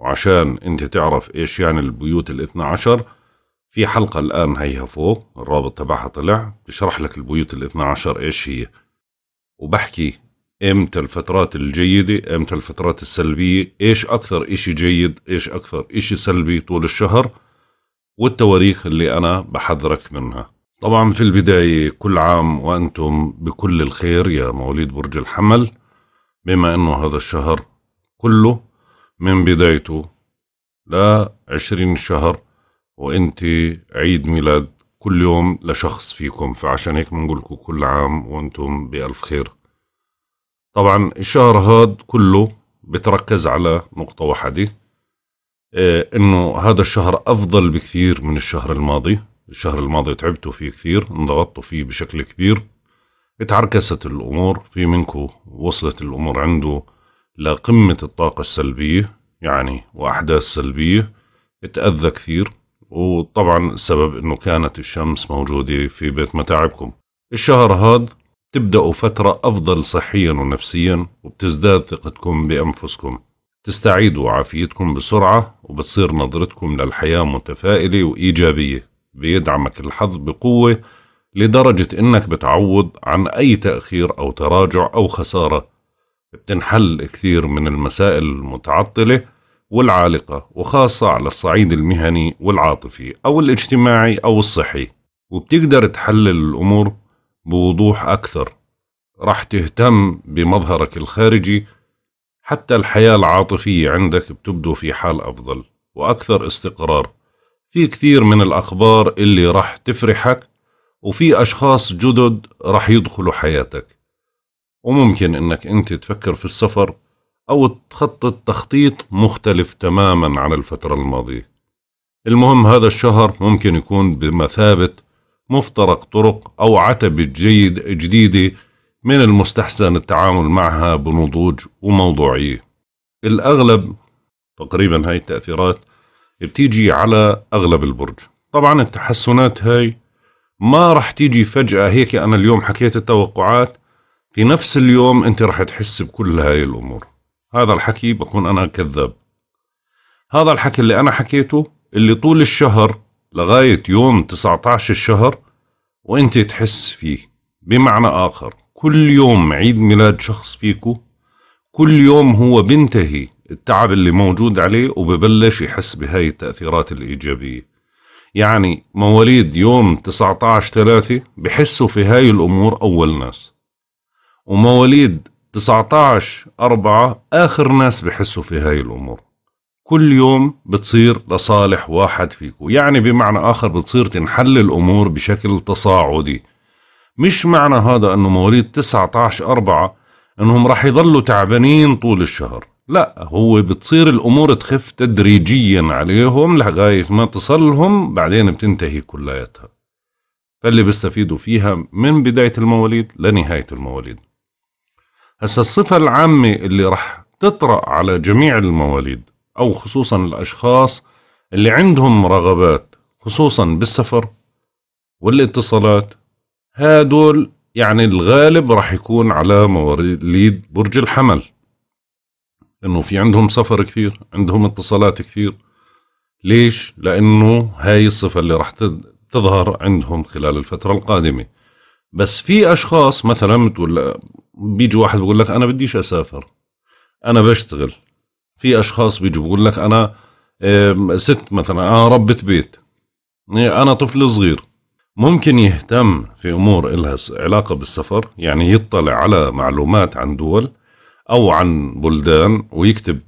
وعشان انت تعرف ايش يعني البيوت الاثنى عشر في حلقة الآن هيها فوق الرابط تبعها طلع بشرح لك البيوت الاثنى عشر ايش هي وبحكي امتى الفترات الجيدة امتى الفترات السلبية ايش اكثر اشي جيد ايش اكثر اشي سلبي طول الشهر والتواريخ اللي انا بحذرك منها طبعا في البداية كل عام وانتم بكل الخير يا مواليد برج الحمل بما انه هذا الشهر كله من بدايته لعشرين شهر وانت عيد ميلاد كل يوم لشخص فيكم فعشان هيك بنقولكم كل عام وانتم بألف خير طبعا الشهر هاد كله بتركز على نقطة واحدة إيه انه هذا الشهر افضل بكثير من الشهر الماضي الشهر الماضي تعبتوا فيه كثير انضغطتوا فيه بشكل كبير اتعركست الامور في منكم وصلت الامور عنده لقمة الطاقة السلبية يعني وأحداث سلبية اتأذى كثير وطبعا السبب انه كانت الشمس موجودة في بيت متاعبكم الشهر هاد تبدأوا فترة أفضل صحيا ونفسيا وبتزداد ثقتكم بأنفسكم تستعيدوا عافيتكم بسرعة وبتصير نظرتكم للحياة متفائلة وإيجابية بيدعمك الحظ بقوة لدرجة إنك بتعوض عن أي تأخير أو تراجع أو خسارة بتنحل كثير من المسائل المتعطلة والعالقة وخاصة على الصعيد المهني والعاطفي أو الاجتماعي أو الصحي وبتقدر تحلل الأمور بوضوح أكثر راح تهتم بمظهرك الخارجي حتى الحياة العاطفية عندك بتبدو في حال أفضل وأكثر استقرار في كثير من الأخبار اللي راح تفرحك وفي أشخاص جدد راح يدخلوا حياتك وممكن انك انت تفكر في السفر او تخطط تخطيط مختلف تماما عن الفترة الماضية المهم هذا الشهر ممكن يكون بمثابة مفترق طرق او عتبة جيد جديدة من المستحسن التعامل معها بنضوج وموضوعية الأغلب تقريبا هاي التأثيرات بتيجي على أغلب البرج طبعا التحسنات هاي ما رح تيجي فجأة هيك أنا اليوم حكيت التوقعات في نفس اليوم أنت رح تحس بكل هاي الأمور هذا الحكي بكون أنا كذاب هذا الحكي اللي أنا حكيته اللي طول الشهر لغاية يوم 19 الشهر وأنت تحس فيه بمعنى آخر كل يوم عيد ميلاد شخص فيكو كل يوم هو بنتهي التعب اللي موجود عليه وببلش يحس بهاي التأثيرات الإيجابية يعني مواليد يوم 19 3 بحسوا في هاي الأمور أول ناس ومواليد 19 4 آخر ناس بحسوا في هاي الأمور كل يوم بتصير لصالح واحد فيكم يعني بمعنى آخر بتصير تنحل الأمور بشكل تصاعدي مش معنى هذا أنه مواليد 19 4 أنهم راح يضلوا تعبانين طول الشهر لا هو بتصير الأمور تخف تدريجيا عليهم لغاية ما تصلهم بعدين بتنتهي كلياتها فاللي بيستفيدوا فيها من بداية المواليد لنهاية المواليد هسا الصفة العامة اللي رح تطرأ على جميع المواليد أو خصوصا الأشخاص اللي عندهم رغبات خصوصا بالسفر والاتصالات هادول يعني الغالب راح يكون على مواليد برج الحمل انه في عندهم سفر كثير عندهم اتصالات كثير ليش لانه هاي الصفه اللي راح تظهر عندهم خلال الفتره القادمه بس في اشخاص مثلا بتقول بيجي واحد بيقول لك انا بديش اسافر انا بشتغل في اشخاص بيجوا بيقول لك انا ست مثلا انا ربة بيت انا طفل صغير ممكن يهتم في امور لها علاقه بالسفر يعني يطلع على معلومات عن دول او عن بلدان ويكتب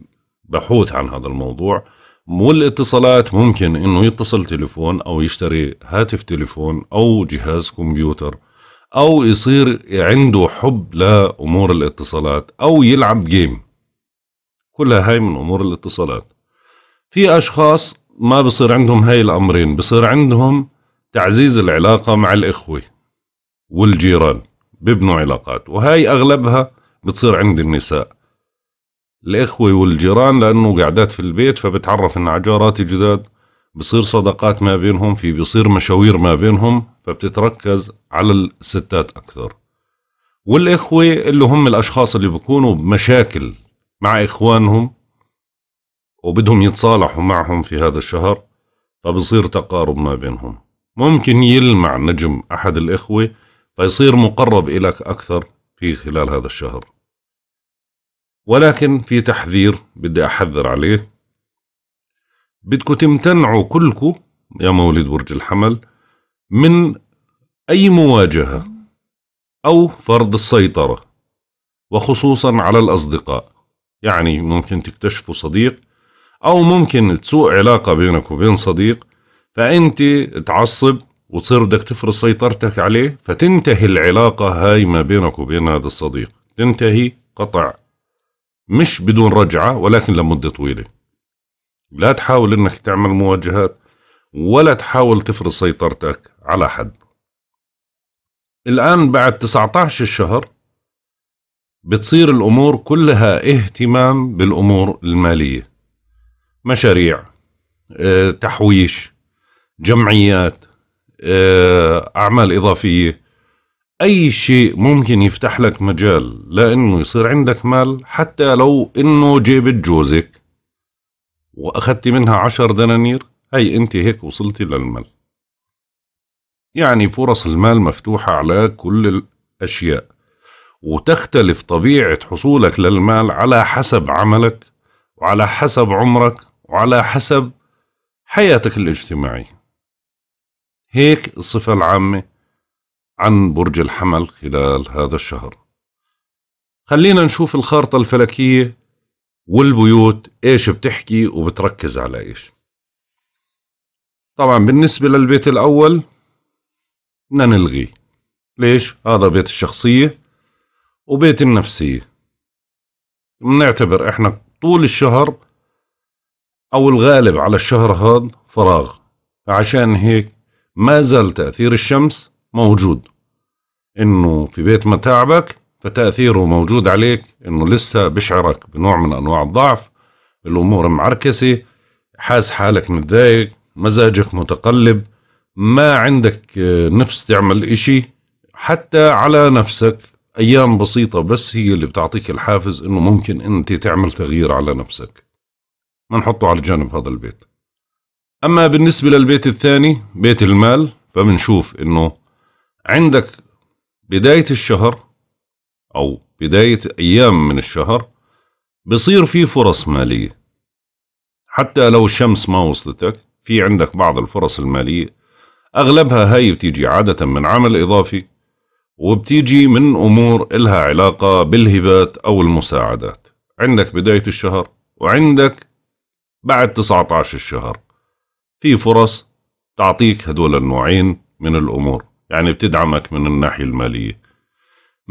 بحوث عن هذا الموضوع والاتصالات ممكن انه يتصل تليفون او يشتري هاتف تليفون او جهاز كمبيوتر او يصير عنده حب لامور الاتصالات او يلعب جيم كلها هاي من امور الاتصالات في اشخاص ما بصير عندهم هاي الامرين بصير عندهم تعزيز العلاقة مع الاخوة والجيران بيبنوا علاقات وهاي اغلبها بتصير عند النساء الاخوة والجيران لانه قعدات في البيت فبتعرف على جاراتي جداد بصير صداقات ما بينهم في بصير مشاوير ما بينهم فبتتركز على الستات أكثر والإخوة اللي هم الأشخاص اللي بكونوا بمشاكل مع إخوانهم وبدهم يتصالحوا معهم في هذا الشهر فبصير تقارب ما بينهم ممكن يلمع نجم أحد الإخوة فيصير مقرب إليك أكثر في خلال هذا الشهر ولكن في تحذير بدي أحذر عليه بدكم تمتنعوا كلكم يا مواليد برج الحمل من أي مواجهة أو فرض السيطرة وخصوصا على الأصدقاء يعني ممكن تكتشفوا صديق أو ممكن تسوء علاقة بينك وبين صديق فأنت تعصب وتصير بدك تفرض سيطرتك عليه فتنتهي العلاقة هاي ما بينك وبين هذا الصديق تنتهي قطع مش بدون رجعة ولكن لمدة طويلة لا تحاول انك تعمل مواجهات ولا تحاول تفرض سيطرتك على حد الآن بعد 19 الشهر بتصير الأمور كلها اهتمام بالأمور المالية مشاريع آه، تحويش جمعيات آه، أعمال إضافية أي شيء ممكن يفتح لك مجال لأنه يصير عندك مال حتى لو إنه جيبت جوزك وأخذتي منها عشر دنانير هي أنت هيك وصلتي للمال يعني فرص المال مفتوحة على كل الأشياء وتختلف طبيعة حصولك للمال على حسب عملك وعلى حسب عمرك وعلى حسب حياتك الاجتماعية هيك الصفة العامة عن برج الحمل خلال هذا الشهر خلينا نشوف الخارطة الفلكية والبيوت ايش بتحكي وبتركز على ايش طبعا بالنسبة للبيت الأول بدنا نلغيه ليش؟ هذا بيت الشخصية وبيت النفسية بنعتبر احنا طول الشهر أو الغالب على الشهر هذا فراغ عشان هيك ما زال تأثير الشمس موجود إنه في بيت متاعبك فتأثيره موجود عليك انه لسه بشعرك بنوع من انواع الضعف الامور معركسة حاس حالك متضايق مزاجك متقلب ما عندك آه، نفس تعمل اشي حتى على نفسك ايام بسيطة بس هي اللي بتعطيك الحافز انه ممكن انت تعمل تغيير على نفسك ما نحطه على الجانب هذا البيت اما بالنسبة للبيت الثاني بيت المال فبنشوف انه عندك بداية الشهر أو بداية أيام من الشهر بصير في فرص مالية حتى لو الشمس ما وصلتك في عندك بعض الفرص المالية أغلبها هاي بتيجي عادة من عمل إضافي وبتيجي من أمور إلها علاقة بالهبات أو المساعدات عندك بداية الشهر وعندك بعد 19 الشهر في فرص تعطيك هدول النوعين من الأمور يعني بتدعمك من الناحية المالية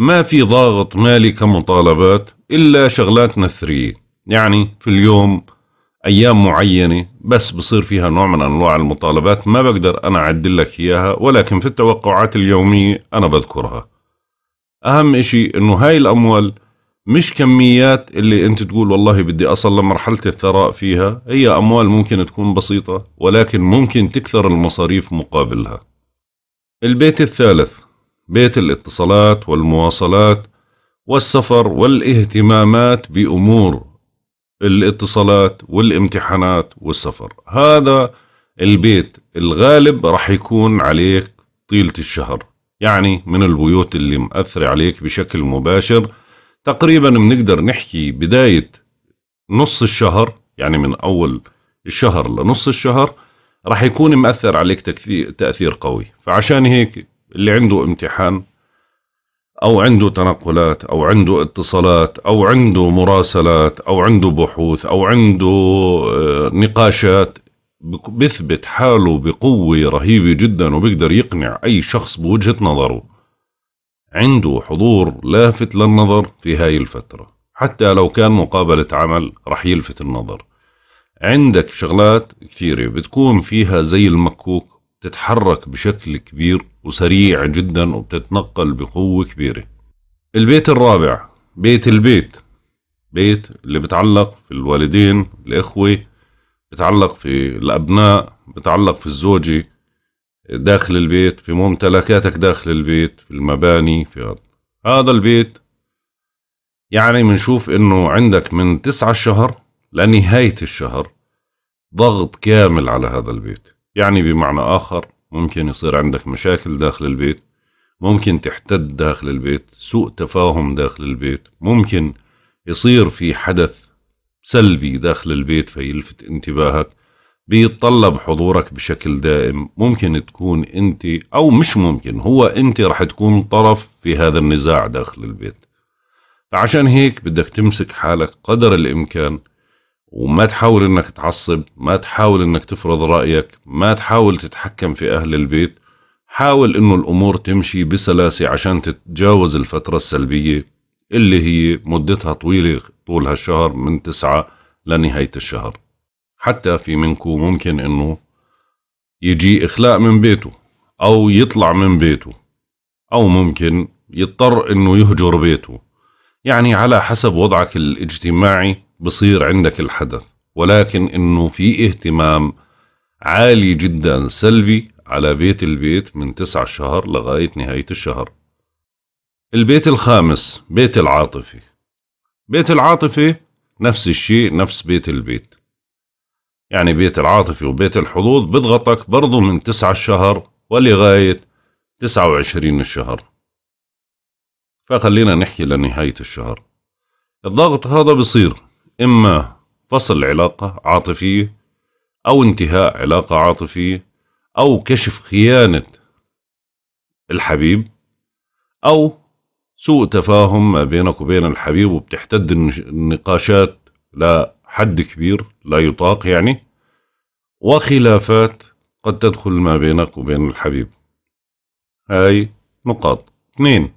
ما في ضاغط مالي كمطالبات إلا شغلاتنا الثرية يعني في اليوم أيام معينة بس بصير فيها نوع من أنواع المطالبات ما بقدر أنا أعدلك إياها ولكن في التوقعات اليومية أنا بذكرها أهم إشي إنه هاي الأموال مش كميات اللي أنت تقول والله بدي أصل لمرحلة الثراء فيها هي أموال ممكن تكون بسيطة ولكن ممكن تكثر المصاريف مقابلها البيت الثالث بيت الاتصالات والمواصلات والسفر والاهتمامات بأمور الاتصالات والامتحانات والسفر هذا البيت الغالب رح يكون عليك طيلة الشهر يعني من البيوت اللي مأثرة عليك بشكل مباشر تقريبا بنقدر نحكي بداية نص الشهر يعني من أول الشهر لنص الشهر رح يكون مأثر عليك تأثير قوي فعشان هيك اللي عنده امتحان أو عنده تنقلات أو عنده اتصالات أو عنده مراسلات أو عنده بحوث أو عنده آه، نقاشات بثبت حاله بقوة رهيبة جدا وبيقدر يقنع أي شخص بوجهة نظره عنده حضور لافت للنظر في هاي الفترة حتى لو كان مقابلة عمل رح يلفت النظر عندك شغلات كثيرة بتكون فيها زي المكوك بتتحرك بشكل كبير وسريع جدا وبتتنقل بقوة كبيرة البيت الرابع بيت البيت بيت اللي بتعلق في الوالدين الإخوة بتعلق في الأبناء بتعلق في الزوجة داخل البيت في ممتلكاتك داخل البيت في المباني في هذا هذا البيت يعني بنشوف انه عندك من تسعة الشهر لنهاية الشهر ضغط كامل على هذا البيت يعني بمعنى آخر ممكن يصير عندك مشاكل داخل البيت ممكن تحتد داخل البيت سوء تفاهم داخل البيت ممكن يصير في حدث سلبي داخل البيت فيلفت انتباهك بيتطلب حضورك بشكل دائم ممكن تكون انت او مش ممكن هو انت رح تكون طرف في هذا النزاع داخل البيت فعشان هيك بدك تمسك حالك قدر الامكان وما تحاول انك تعصب ما تحاول انك تفرض رأيك ما تحاول تتحكم في اهل البيت حاول انه الامور تمشي بسلاسة عشان تتجاوز الفترة السلبية اللي هي مدتها طويلة طول هالشهر من تسعة لنهاية الشهر حتى في منكو ممكن انه يجي اخلاء من بيته او يطلع من بيته او ممكن يضطر انه يهجر بيته يعني على حسب وضعك الاجتماعي بصير عندك الحدث ولكن انه في اهتمام عالي جدا سلبي على بيت البيت من تسعة شهر لغاية نهاية الشهر البيت الخامس بيت العاطفة بيت العاطفة نفس الشيء نفس بيت البيت يعني بيت العاطفة وبيت الحظوظ بضغطك برضو من تسعة الشهر ولغاية تسعة وعشرين الشهر فخلينا نحكي لنهاية الشهر الضغط هذا بصير إما فصل علاقة عاطفية أو انتهاء علاقة عاطفية أو كشف خيانة الحبيب أو سوء تفاهم ما بينك وبين الحبيب وبتحتد النقاشات لحد كبير لا يطاق يعني وخلافات قد تدخل ما بينك وبين الحبيب هاي نقاط اثنين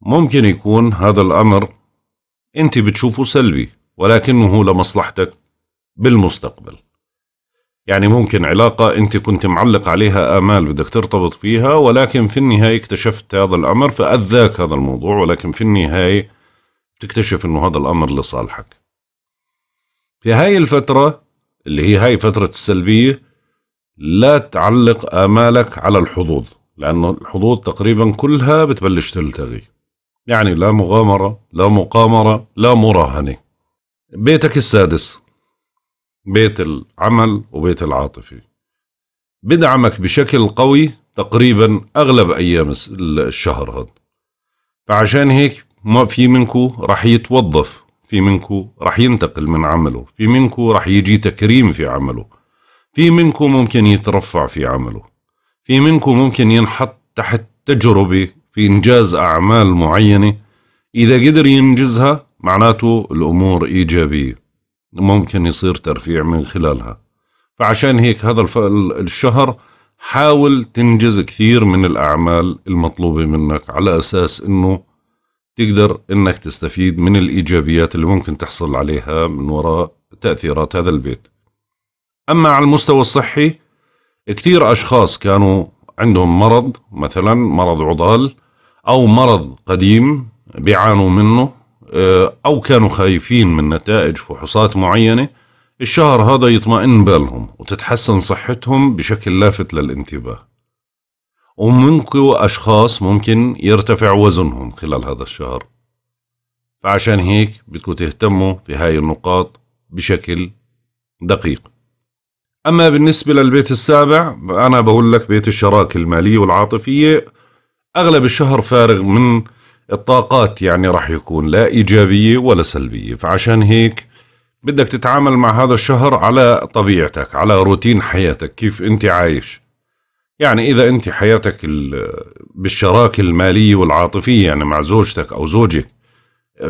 ممكن يكون هذا الأمر أنت بتشوفه سلبي ولكنه لمصلحتك بالمستقبل يعني ممكن علاقة أنت كنت معلق عليها آمال بدك ترتبط فيها ولكن في النهاية اكتشفت هذا الأمر فأذاك هذا الموضوع ولكن في النهاية تكتشف أنه هذا الأمر لصالحك في هاي الفترة اللي هي هاي فترة السلبية لا تعلق آمالك على الحظوظ لأنه الحظوظ تقريبا كلها بتبلش تلتغي يعني لا مغامرة لا مقامرة لا مراهنة بيتك السادس بيت العمل وبيت العاطفة بدعمك بشكل قوي تقريبا أغلب أيام الشهر هذا فعشان هيك ما في منكو رح يتوظف في منكو رح ينتقل من عمله في منكو رح يجي تكريم في عمله في منكو ممكن يترفع في عمله في منكو ممكن ينحط تحت تجربة في إنجاز أعمال معينة إذا قدر ينجزها معناته الأمور إيجابية ممكن يصير ترفيع من خلالها فعشان هيك هذا الشهر حاول تنجز كثير من الأعمال المطلوبة منك على أساس أنه تقدر أنك تستفيد من الإيجابيات اللي ممكن تحصل عليها من وراء تأثيرات هذا البيت أما على المستوى الصحي كثير أشخاص كانوا عندهم مرض مثلا مرض عضال أو مرض قديم بيعانوا منه آه، أو كانوا خايفين من نتائج فحوصات معينة الشهر هذا يطمئن بالهم وتتحسن صحتهم بشكل لافت للانتباه ومنكو أشخاص ممكن يرتفع وزنهم خلال هذا الشهر فعشان هيك بدكم تهتموا في هاي النقاط بشكل دقيق أما بالنسبة للبيت السابع أنا بقول لك بيت الشراكة المالية والعاطفية أغلب الشهر فارغ من الطاقات يعني راح يكون لا إيجابية ولا سلبية فعشان هيك بدك تتعامل مع هذا الشهر على طبيعتك على روتين حياتك كيف أنت عايش يعني إذا أنت حياتك بالشراكة المالية والعاطفية يعني مع زوجتك أو زوجك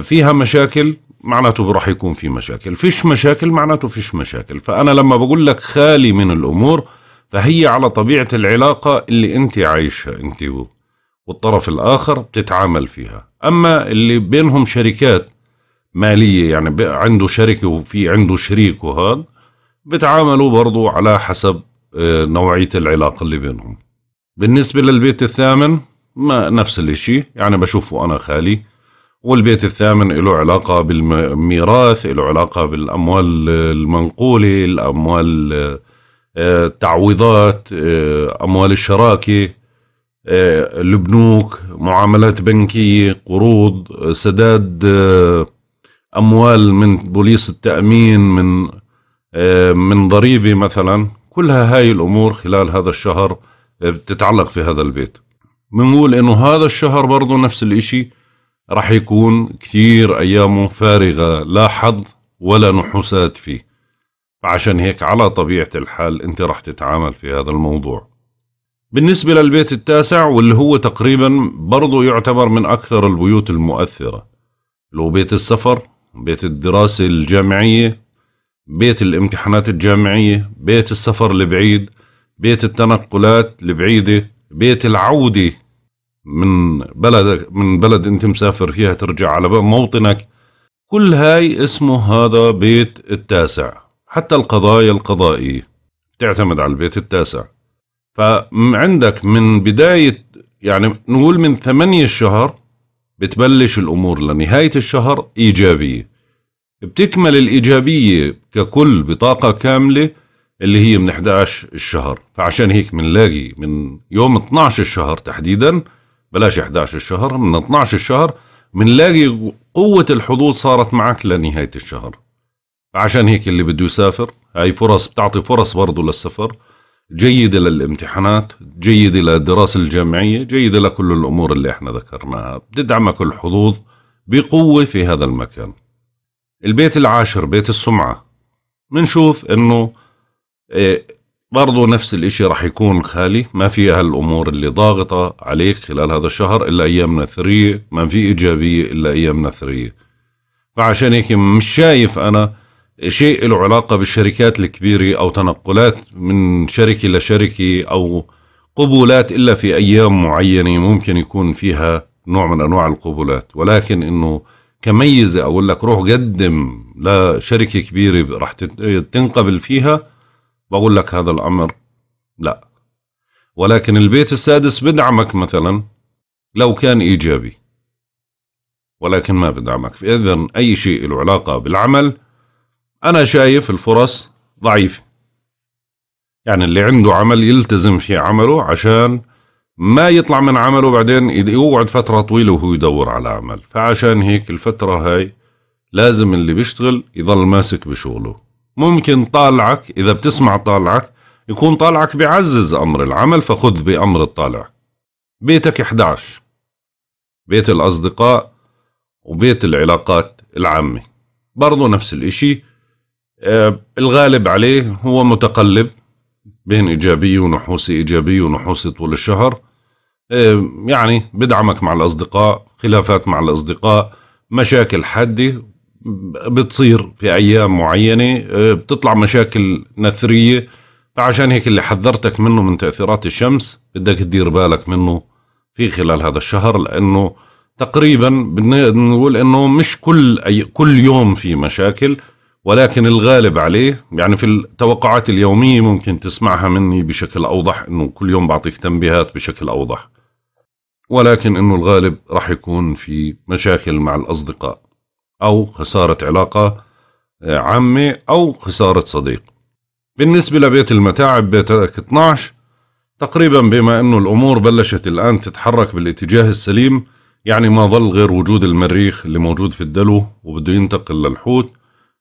فيها مشاكل معناته راح يكون في مشاكل فيش مشاكل معناته فيش مشاكل فأنا لما بقول لك خالي من الأمور فهي على طبيعة العلاقة اللي أنت عايشها أنت و... والطرف الآخر بتتعامل فيها أما اللي بينهم شركات مالية يعني عنده شركة وفي عنده شريك وهذا بتعاملوا برضو على حسب آه، نوعية العلاقة اللي بينهم بالنسبة للبيت الثامن ما نفس الاشي يعني بشوفه أنا خالي والبيت الثامن له علاقة بالميراث له علاقة بالأموال المنقولة الأموال التعويضات آه، آه، أموال الشراكة البنوك آه، معاملات بنكية قروض آه، سداد آه، أموال من بوليس التأمين من من ضريبة مثلا كلها هاي الأمور خلال هذا الشهر بتتعلق في هذا البيت بنقول إنه هذا الشهر برضو نفس الإشي رح يكون كثير أيامه فارغة لا حظ ولا نحوسات فيه فعشان هيك على طبيعة الحال أنت رح تتعامل في هذا الموضوع بالنسبة للبيت التاسع واللي هو تقريبا برضه يعتبر من أكثر البيوت المؤثرة لو بيت السفر بيت الدراسة الجامعية بيت الامتحانات الجامعية بيت السفر البعيد بيت التنقلات البعيدة بيت العودة من بلدك من بلد انت مسافر فيها ترجع على موطنك كل هاي اسمه هذا بيت التاسع حتى القضايا القضائية تعتمد على البيت التاسع فعندك من بداية يعني نقول من ثمانية شهر بتبلش الأمور لنهاية الشهر إيجابية بتكمل الإيجابية ككل بطاقة كاملة اللي هي من 11 الشهر فعشان هيك بنلاقي من يوم 12 الشهر تحديدا بلاش 11 الشهر من 12 الشهر بنلاقي قوة الحظوظ صارت معك لنهاية الشهر فعشان هيك اللي بده يسافر هاي فرص بتعطي فرص برضه للسفر جيدة للامتحانات جيدة للدراسة الجامعية جيدة لكل الأمور اللي احنا ذكرناها بتدعمك الحظوظ بقوة في هذا المكان البيت العاشر بيت السمعة منشوف انه إيه برضو نفس الاشي رح يكون خالي ما في هالامور اللي ضاغطة عليك خلال هذا الشهر الا ايامنا ثرية ما في ايجابية الا ايامنا ثرية فعشان هيك مش شايف انا شيء له علاقة بالشركات الكبيرة أو تنقلات من شركة لشركة أو قبولات إلا في أيام معينة ممكن يكون فيها نوع من أنواع القبولات ولكن أنه كميزة أقول لك روح قدم لشركة كبيرة رح تنقبل فيها بقول لك هذا الأمر لا ولكن البيت السادس بدعمك مثلا لو كان إيجابي ولكن ما بدعمك فإذا أي شيء له علاقة بالعمل أنا شايف الفرص ضعيفة يعني اللي عنده عمل يلتزم في عمله عشان ما يطلع من عمله بعدين يقعد فترة طويلة وهو يدور على عمل فعشان هيك الفترة هاي لازم اللي بيشتغل يضل ماسك بشغله ممكن طالعك إذا بتسمع طالعك يكون طالعك بيعزز أمر العمل فخذ بأمر الطالع بيتك 11 بيت الأصدقاء وبيت العلاقات العامة برضو نفس الإشي آه، الغالب عليه هو متقلب بين إيجابية ونحوس إيجابية ونحوس طول الشهر آه، يعني بدعمك مع الأصدقاء خلافات مع الأصدقاء مشاكل حادة بتصير في أيام معينة آه، بتطلع مشاكل نثرية فعشان هيك اللي حذرتك منه من تأثيرات الشمس بدك تدير بالك منه في خلال هذا الشهر لأنه تقريبا بدنا نقول انه مش كل أي كل يوم في مشاكل ولكن الغالب عليه يعني في التوقعات اليومية ممكن تسمعها مني بشكل أوضح أنه كل يوم بعطيك تنبيهات بشكل أوضح ولكن أنه الغالب راح يكون في مشاكل مع الأصدقاء أو خسارة علاقة آه، عامة أو خسارة صديق بالنسبة لبيت المتاعب بيتك 12 تقريبا بما أنه الأمور بلشت الآن تتحرك بالاتجاه السليم يعني ما ظل غير وجود المريخ اللي موجود في الدلو وبده ينتقل للحوت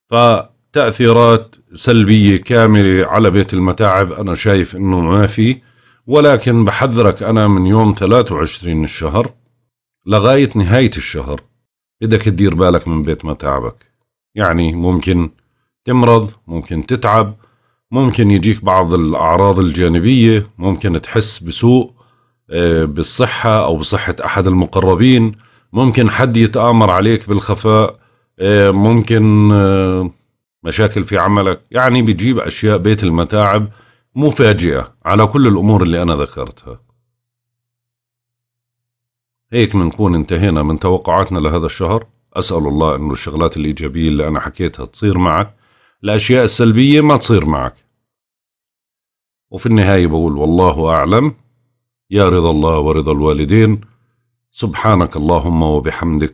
فتأثيرات سلبية كاملة على بيت المتاعب أنا شايف أنه ما في ولكن بحذرك أنا من يوم 23 الشهر لغاية نهاية الشهر بدك تدير بالك من بيت متاعبك يعني ممكن تمرض ممكن تتعب ممكن يجيك بعض الأعراض الجانبية ممكن تحس بسوء آه، بالصحة أو بصحة أحد المقربين ممكن حد يتآمر عليك بالخفاء آه، ممكن آه، مشاكل في عملك يعني بيجيب أشياء بيت المتاعب مفاجئة على كل الأمور اللي أنا ذكرتها هيك بنكون انتهينا من توقعاتنا لهذا الشهر أسأل الله أنه الشغلات الإيجابية اللي أنا حكيتها تصير معك الأشياء السلبية ما تصير معك وفي النهاية بقول والله أعلم يا رضا الله ورضا الوالدين سبحانك اللهم وبحمدك